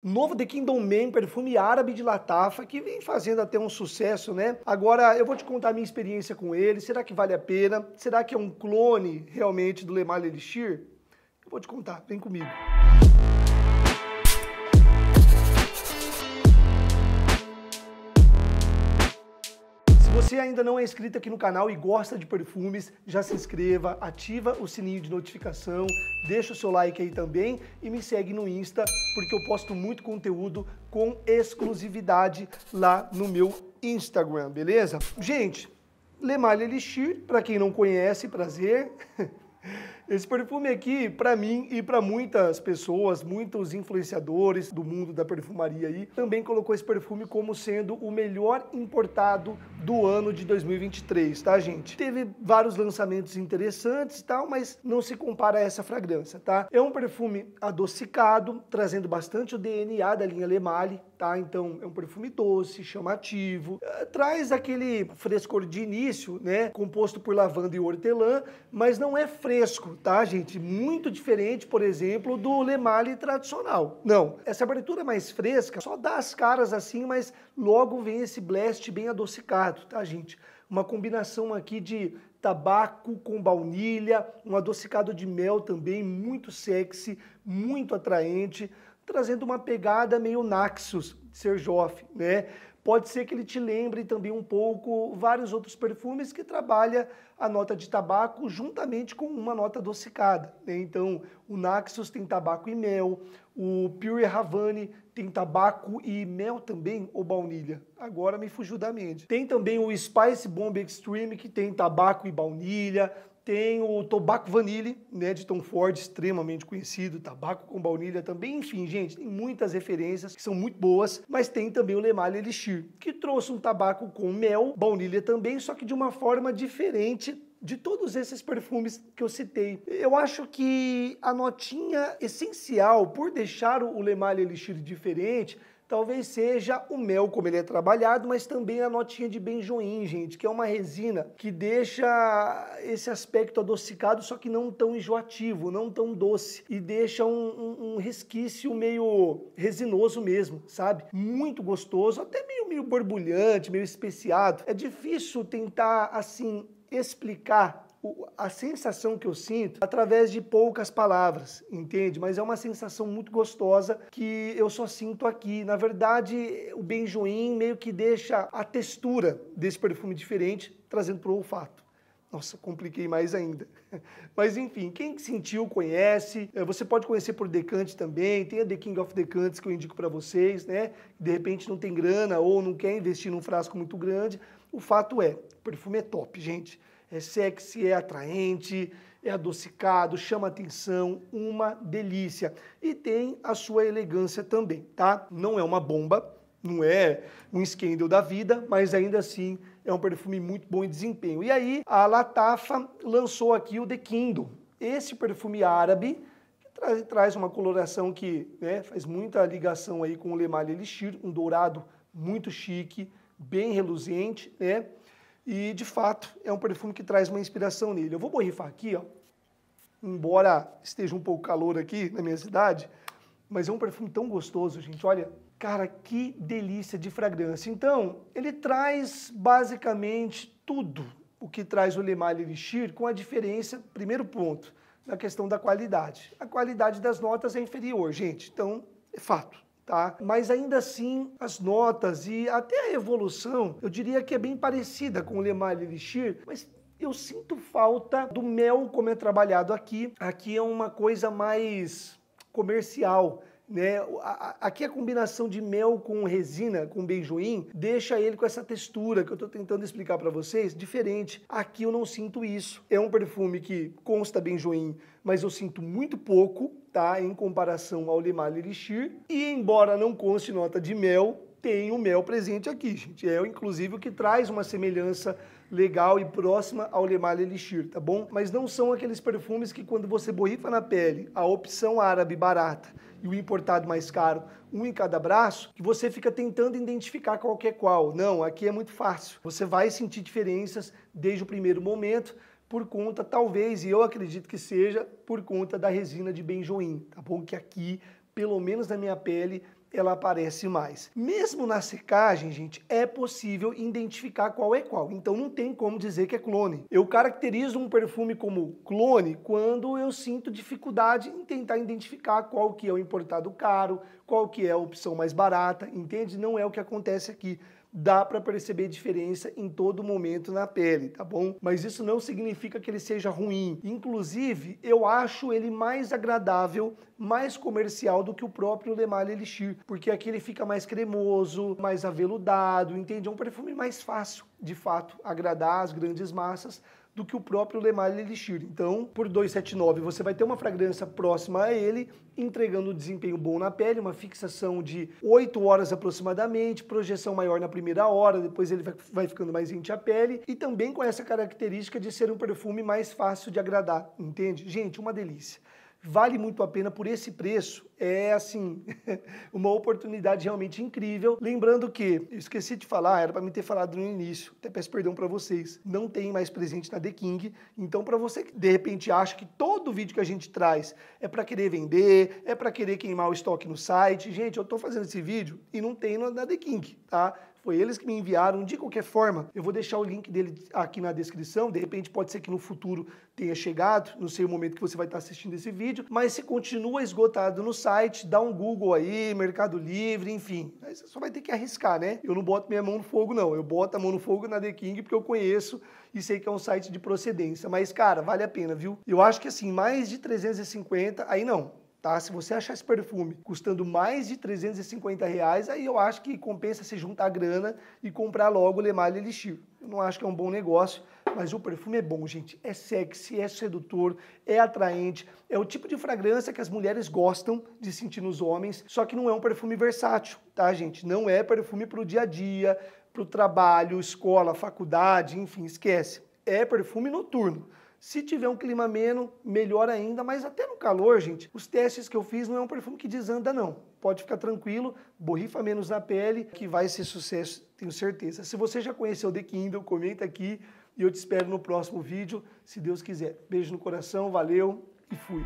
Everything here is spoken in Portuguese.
Novo The Kingdom Man, perfume árabe de Latafa, que vem fazendo até um sucesso, né? Agora, eu vou te contar a minha experiência com ele. Será que vale a pena? Será que é um clone realmente do Lemal Elixir? Eu vou te contar, vem comigo. Música você ainda não é inscrito aqui no canal e gosta de perfumes, já se inscreva, ativa o sininho de notificação, deixa o seu like aí também e me segue no Insta, porque eu posto muito conteúdo com exclusividade lá no meu Instagram, beleza? Gente, Lemalha Elixir, para quem não conhece, prazer. Esse perfume aqui, para mim e para muitas pessoas, muitos influenciadores do mundo da perfumaria aí, também colocou esse perfume como sendo o melhor importado do ano de 2023, tá, gente? Teve vários lançamentos interessantes e tal, mas não se compara a essa fragrância, tá? É um perfume adocicado, trazendo bastante o DNA da linha Le Male, tá? Então, é um perfume doce, chamativo, eh, traz aquele frescor de início, né? Composto por lavanda e hortelã, mas não é fresco, tá, gente? Muito diferente, por exemplo, do lemale tradicional. Não, essa abertura mais fresca só dá as caras assim, mas logo vem esse blast bem adocicado, tá, gente? Uma combinação aqui de tabaco com baunilha, um adocicado de mel também, muito sexy, muito atraente, trazendo uma pegada meio Naxos de Serjoff, né? Pode ser que ele te lembre também um pouco vários outros perfumes que trabalha a nota de tabaco juntamente com uma nota adocicada. Né? Então, o Naxos tem tabaco e mel, o Pure Havane tem tabaco e mel também, ou baunilha. Agora me fugiu da mente. Tem também o Spice Bomb Extreme, que tem tabaco e baunilha. Tem o Tobacco Vanille, né, de Tom Ford, extremamente conhecido, tabaco com baunilha também, enfim, gente, tem muitas referências que são muito boas, mas tem também o Lemal Elixir, que trouxe um tabaco com mel, baunilha também, só que de uma forma diferente de todos esses perfumes que eu citei. Eu acho que a notinha essencial por deixar o Lemal Elixir diferente talvez seja o mel como ele é trabalhado, mas também a notinha de benjoim, gente, que é uma resina que deixa esse aspecto adocicado, só que não tão enjoativo, não tão doce e deixa um, um, um resquício meio resinoso mesmo, sabe? Muito gostoso, até meio, meio borbulhante, meio especiado. É difícil tentar, assim, explicar a sensação que eu sinto através de poucas palavras, entende? Mas é uma sensação muito gostosa que eu só sinto aqui. Na verdade, o benjoim meio que deixa a textura desse perfume diferente, trazendo para o olfato. Nossa, compliquei mais ainda. Mas enfim, quem sentiu, conhece. É, você pode conhecer por decante também. Tem a The King of Decantes que eu indico para vocês, né? De repente não tem grana ou não quer investir num frasco muito grande. O fato é, o perfume é top, gente é sexy, é atraente, é adocicado, chama atenção, uma delícia. E tem a sua elegância também, tá? Não é uma bomba, não é um escândalo da vida, mas ainda assim é um perfume muito bom em desempenho. E aí a Latafa lançou aqui o The Kindle, esse perfume árabe que traz uma coloração que né, faz muita ligação aí com o Le Elixir, um dourado muito chique, bem reluzente, né? E, de fato, é um perfume que traz uma inspiração nele. Eu vou borrifar aqui, ó. Embora esteja um pouco calor aqui na minha cidade, mas é um perfume tão gostoso, gente. Olha, cara, que delícia de fragrância. Então, ele traz basicamente tudo o que traz o Lemar Elixir, com a diferença, primeiro ponto, na questão da qualidade. A qualidade das notas é inferior, gente. Então, é fato tá? Mas ainda assim, as notas e até a evolução, eu diria que é bem parecida com o Lemar Elixir, mas eu sinto falta do mel como é trabalhado aqui. Aqui é uma coisa mais comercial, né? Aqui a combinação de mel com resina, com beijoim, deixa ele com essa textura que eu estou tentando explicar para vocês, diferente. Aqui eu não sinto isso. É um perfume que consta benjoim, mas eu sinto muito pouco, tá? Em comparação ao Limal Elixir. E embora não conste nota de mel, tem o mel presente aqui, gente. É, inclusive, o que traz uma semelhança legal e próxima ao Lemal Elixir, tá bom? Mas não são aqueles perfumes que quando você borrifa na pele, a opção árabe barata e o importado mais caro, um em cada braço, que você fica tentando identificar qual é qual. Não, aqui é muito fácil. Você vai sentir diferenças desde o primeiro momento, por conta, talvez, e eu acredito que seja, por conta da resina de benjoim, tá bom? Que aqui, pelo menos na minha pele, ela aparece mais. Mesmo na secagem, gente, é possível identificar qual é qual. Então não tem como dizer que é clone. Eu caracterizo um perfume como clone quando eu sinto dificuldade em tentar identificar qual que é o importado caro, qual que é a opção mais barata, entende? Não é o que acontece aqui dá para perceber diferença em todo momento na pele, tá bom? Mas isso não significa que ele seja ruim. Inclusive, eu acho ele mais agradável, mais comercial do que o próprio Le Male Elixir, porque aqui ele fica mais cremoso, mais aveludado, entende? É um perfume mais fácil, de fato, agradar as grandes massas do que o próprio Le Male Elixir. Então, por 279 você vai ter uma fragrância próxima a ele, entregando um desempenho bom na pele, uma fixação de 8 horas aproximadamente, projeção maior na primeira hora, depois ele vai ficando mais rente à pele e também com essa característica de ser um perfume mais fácil de agradar, entende? Gente, uma delícia vale muito a pena por esse preço. É assim, uma oportunidade realmente incrível. Lembrando que, esqueci de falar, era para me ter falado no início, até peço perdão para vocês, não tem mais presente na The King. Então, para você que de repente acha que todo vídeo que a gente traz é para querer vender, é para querer queimar o estoque no site, gente, eu estou fazendo esse vídeo e não tem na The King, tá? Foi eles que me enviaram. De qualquer forma, eu vou deixar o link dele aqui na descrição. De repente, pode ser que no futuro tenha chegado. Não sei o momento que você vai estar assistindo esse vídeo. Mas se continua esgotado no site, dá um Google aí, Mercado Livre, enfim. Aí você só vai ter que arriscar, né? Eu não boto minha mão no fogo, não. Eu boto a mão no fogo na The King porque eu conheço e sei que é um site de procedência. Mas, cara, vale a pena, viu? Eu acho que assim, mais de 350, aí não tá? Se você achar esse perfume custando mais de 350 reais, aí eu acho que compensa se juntar a grana e comprar logo o Lemar Elixir. Eu não acho que é um bom negócio, mas o perfume é bom, gente. É sexy, é sedutor, é atraente. É o tipo de fragrância que as mulheres gostam de sentir nos homens, só que não é um perfume versátil, tá, gente? Não é perfume para o dia a dia, para o trabalho, escola, faculdade, enfim, esquece. É perfume noturno. Se tiver um clima ameno, melhor ainda, mas até no calor, gente, os testes que eu fiz não é um perfume que desanda, não. Pode ficar tranquilo, borrifa menos na pele, que vai ser sucesso, tenho certeza. Se você já conheceu o The Kindle, comenta aqui e eu te espero no próximo vídeo, se Deus quiser. Beijo no coração, valeu e fui.